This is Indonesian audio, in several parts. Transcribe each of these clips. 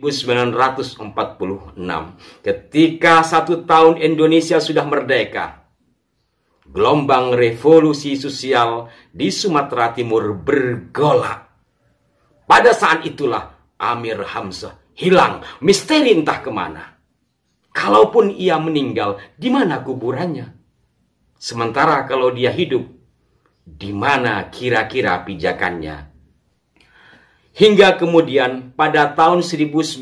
1946 ketika satu tahun Indonesia sudah merdeka gelombang revolusi sosial di Sumatera Timur bergolak pada saat itulah Amir Hamzah hilang misteri entah kemana kalaupun ia meninggal di mana kuburannya sementara kalau dia hidup di mana kira-kira pijakannya Hingga kemudian pada tahun 1949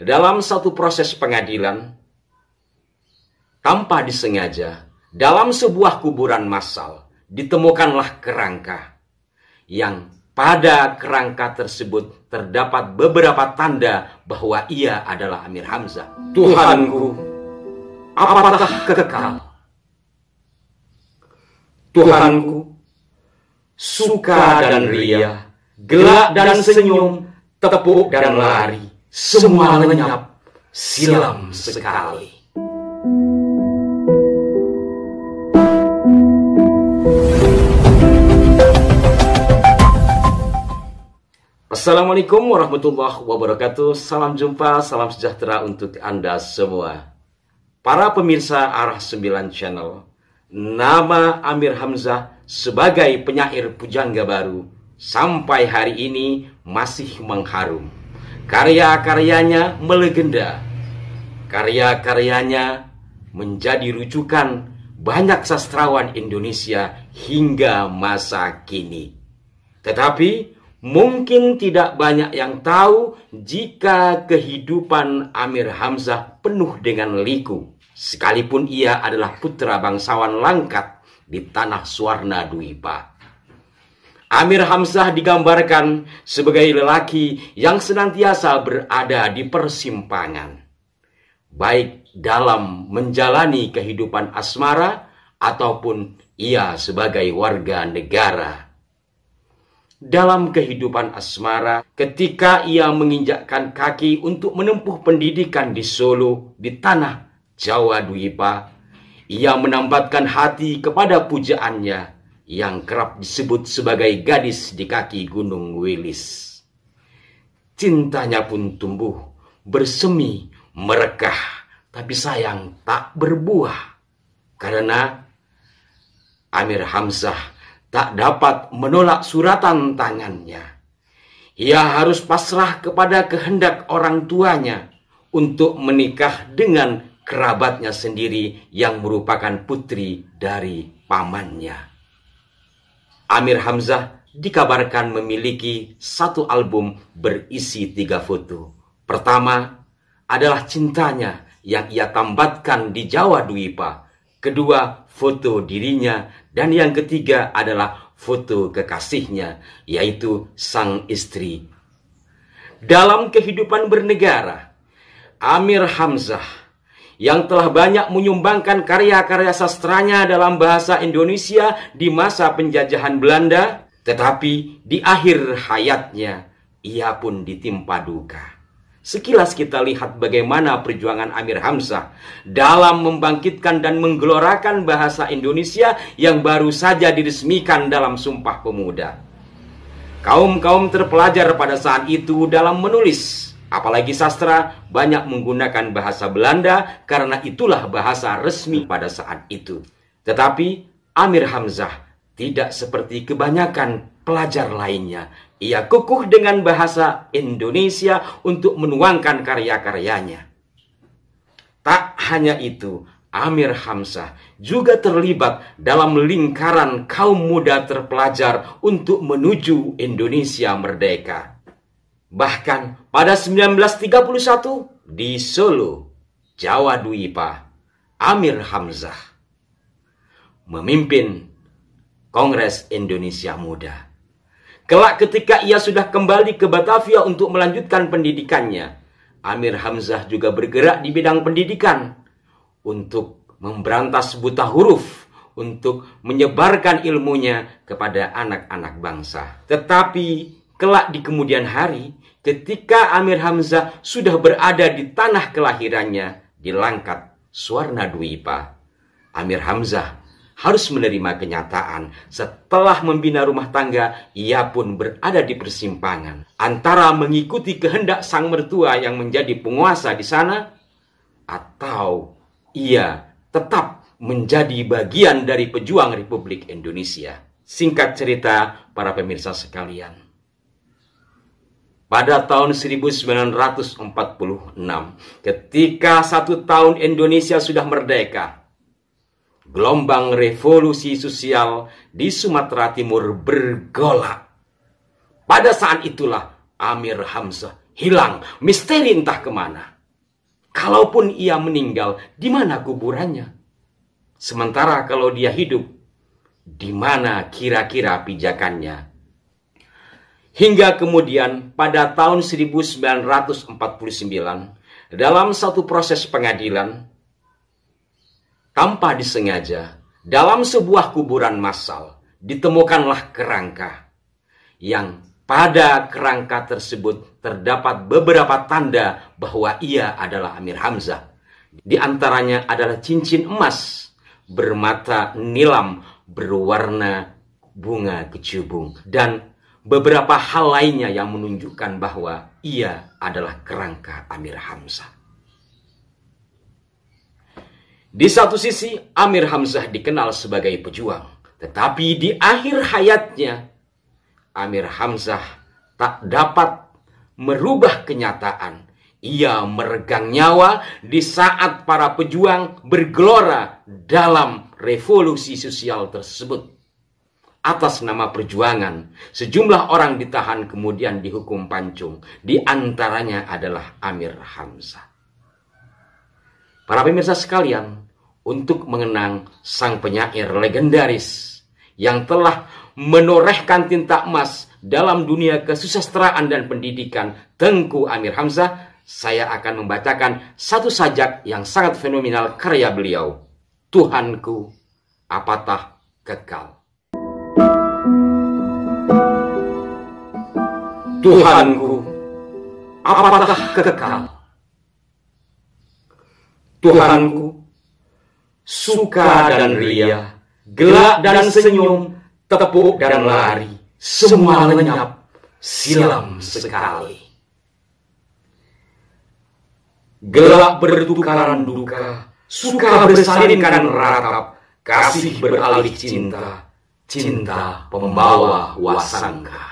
dalam satu proses pengadilan tanpa disengaja dalam sebuah kuburan massal ditemukanlah kerangka yang pada kerangka tersebut terdapat beberapa tanda bahwa ia adalah Amir Hamzah. Tuhanku, apakah kekal? Tuhanku, suka dan ria, gelak dan senyum, tepuk dan lari, semua lenyap, silam sekali. Assalamualaikum warahmatullahi wabarakatuh. Salam jumpa, salam sejahtera untuk Anda semua. Para pemirsa Arah 9 Channel, nama Amir Hamzah sebagai penyair pujangga baru sampai hari ini masih mengharum. Karya-karyanya melegenda. Karya-karyanya menjadi rujukan banyak sastrawan Indonesia hingga masa kini. Tetapi mungkin tidak banyak yang tahu jika kehidupan Amir Hamzah penuh dengan liku. Sekalipun ia adalah putra bangsawan Langkat di tanah Suwarna Dwipa. Amir Hamzah digambarkan sebagai lelaki yang senantiasa berada di persimpangan, baik dalam menjalani kehidupan asmara ataupun ia sebagai warga negara. Dalam kehidupan asmara, ketika ia menginjakkan kaki untuk menempuh pendidikan di Solo, di tanah Jawa Dwipa, ia menambatkan hati kepada pujaannya yang kerap disebut sebagai gadis di kaki Gunung Wilis. Cintanya pun tumbuh, bersemi, merekah, tapi sayang tak berbuah. Karena Amir Hamzah tak dapat menolak suratan tangannya. Ia harus pasrah kepada kehendak orang tuanya untuk menikah dengan kerabatnya sendiri yang merupakan putri dari pamannya. Amir Hamzah dikabarkan memiliki satu album berisi tiga foto. Pertama adalah cintanya yang ia tambatkan di Jawa Duipa. Kedua, foto dirinya. Dan yang ketiga adalah foto kekasihnya, yaitu sang istri. Dalam kehidupan bernegara, Amir Hamzah yang telah banyak menyumbangkan karya-karya sastranya dalam bahasa Indonesia di masa penjajahan Belanda, tetapi di akhir hayatnya ia pun ditimpa duka. Sekilas kita lihat bagaimana perjuangan Amir Hamzah dalam membangkitkan dan menggelorakan bahasa Indonesia yang baru saja diresmikan dalam Sumpah Pemuda. Kaum-kaum terpelajar pada saat itu dalam menulis Apalagi sastra banyak menggunakan bahasa Belanda karena itulah bahasa resmi pada saat itu. Tetapi Amir Hamzah tidak seperti kebanyakan pelajar lainnya. Ia kukuh dengan bahasa Indonesia untuk menuangkan karya-karyanya. Tak hanya itu, Amir Hamzah juga terlibat dalam lingkaran kaum muda terpelajar untuk menuju Indonesia merdeka. Bahkan pada 1931 di Solo, Jawa Duipa, Amir Hamzah memimpin Kongres Indonesia Muda. Kelak ketika ia sudah kembali ke Batavia untuk melanjutkan pendidikannya, Amir Hamzah juga bergerak di bidang pendidikan untuk memberantas buta huruf, untuk menyebarkan ilmunya kepada anak-anak bangsa. Tetapi kelak di kemudian hari, ketika Amir Hamzah sudah berada di tanah kelahirannya di Langkat, Suwarna Dwipa. Amir Hamzah harus menerima kenyataan setelah membina rumah tangga ia pun berada di persimpangan antara mengikuti kehendak sang mertua yang menjadi penguasa di sana atau ia tetap menjadi bagian dari pejuang Republik Indonesia. Singkat cerita para pemirsa sekalian, pada tahun 1946 ketika satu tahun Indonesia sudah merdeka gelombang revolusi sosial di Sumatera Timur bergolak pada saat itulah Amir Hamzah hilang misteri entah kemana kalaupun ia meninggal di mana kuburannya sementara kalau dia hidup di mana kira-kira pijakannya Hingga kemudian pada tahun 1949 dalam satu proses pengadilan tanpa disengaja dalam sebuah kuburan massal ditemukanlah kerangka yang pada kerangka tersebut terdapat beberapa tanda bahwa ia adalah Amir Hamzah. Di antaranya adalah cincin emas bermata nilam berwarna bunga kecubung dan beberapa hal lainnya yang menunjukkan bahwa ia adalah kerangka Amir Hamzah. Di satu sisi, Amir Hamzah dikenal sebagai pejuang, tetapi di akhir hayatnya, Amir Hamzah tak dapat merubah kenyataan. Ia meregang nyawa di saat para pejuang bergelora dalam revolusi sosial tersebut atas nama perjuangan. Sejumlah orang ditahan kemudian dihukum pancung. Di antaranya adalah Amir Hamzah. Para pemirsa sekalian, untuk mengenang sang penyair legendaris yang telah menorehkan tinta emas dalam dunia kesusasteraan dan pendidikan Tengku Amir Hamzah, saya akan membacakan satu sajak yang sangat fenomenal karya beliau. Tuhanku, apatah kekal. Tuhanku, apakah kekal? Tuhanku, suka dan ria, gelak dan senyum, tepuk dan lari, semua lenyap, silam sekali. Gelak bertukaran duka, suka bersalinkan ratap, kasih beralih cinta, cinta pembawa wasangka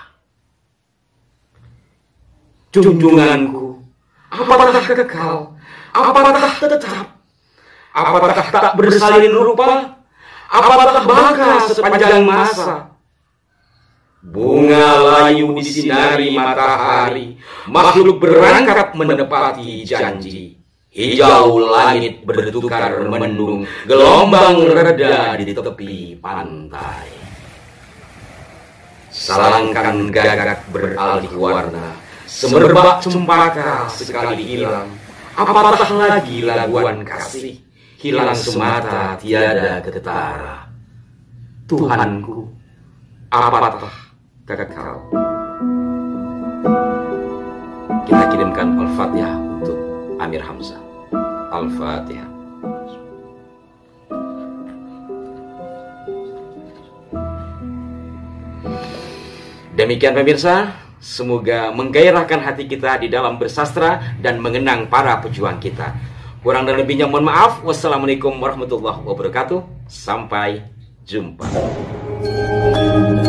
junjunganku, apakah kekal, apakah tetap, apakah tak bersalin rupa, apakah bakal sepanjang masa. Bunga layu di sinari matahari, makhluk berangkat menepati janji. Hijau langit bertukar mendung, gelombang reda di tepi pantai. Salangkan gagak beralih warna, Semerbak cempaka sekali hilang, apatah lagi laguan kasih, hilang semata tiada getara. Tuhanku, apatah kekal. Kita kirimkan Al-Fatihah untuk Amir Hamzah. Al-Fatihah. Demikian pemirsa, Semoga menggairahkan hati kita di dalam bersastra dan mengenang para pejuang kita. Kurang dan lebihnya mohon maaf. Wassalamualaikum warahmatullahi wabarakatuh. Sampai jumpa.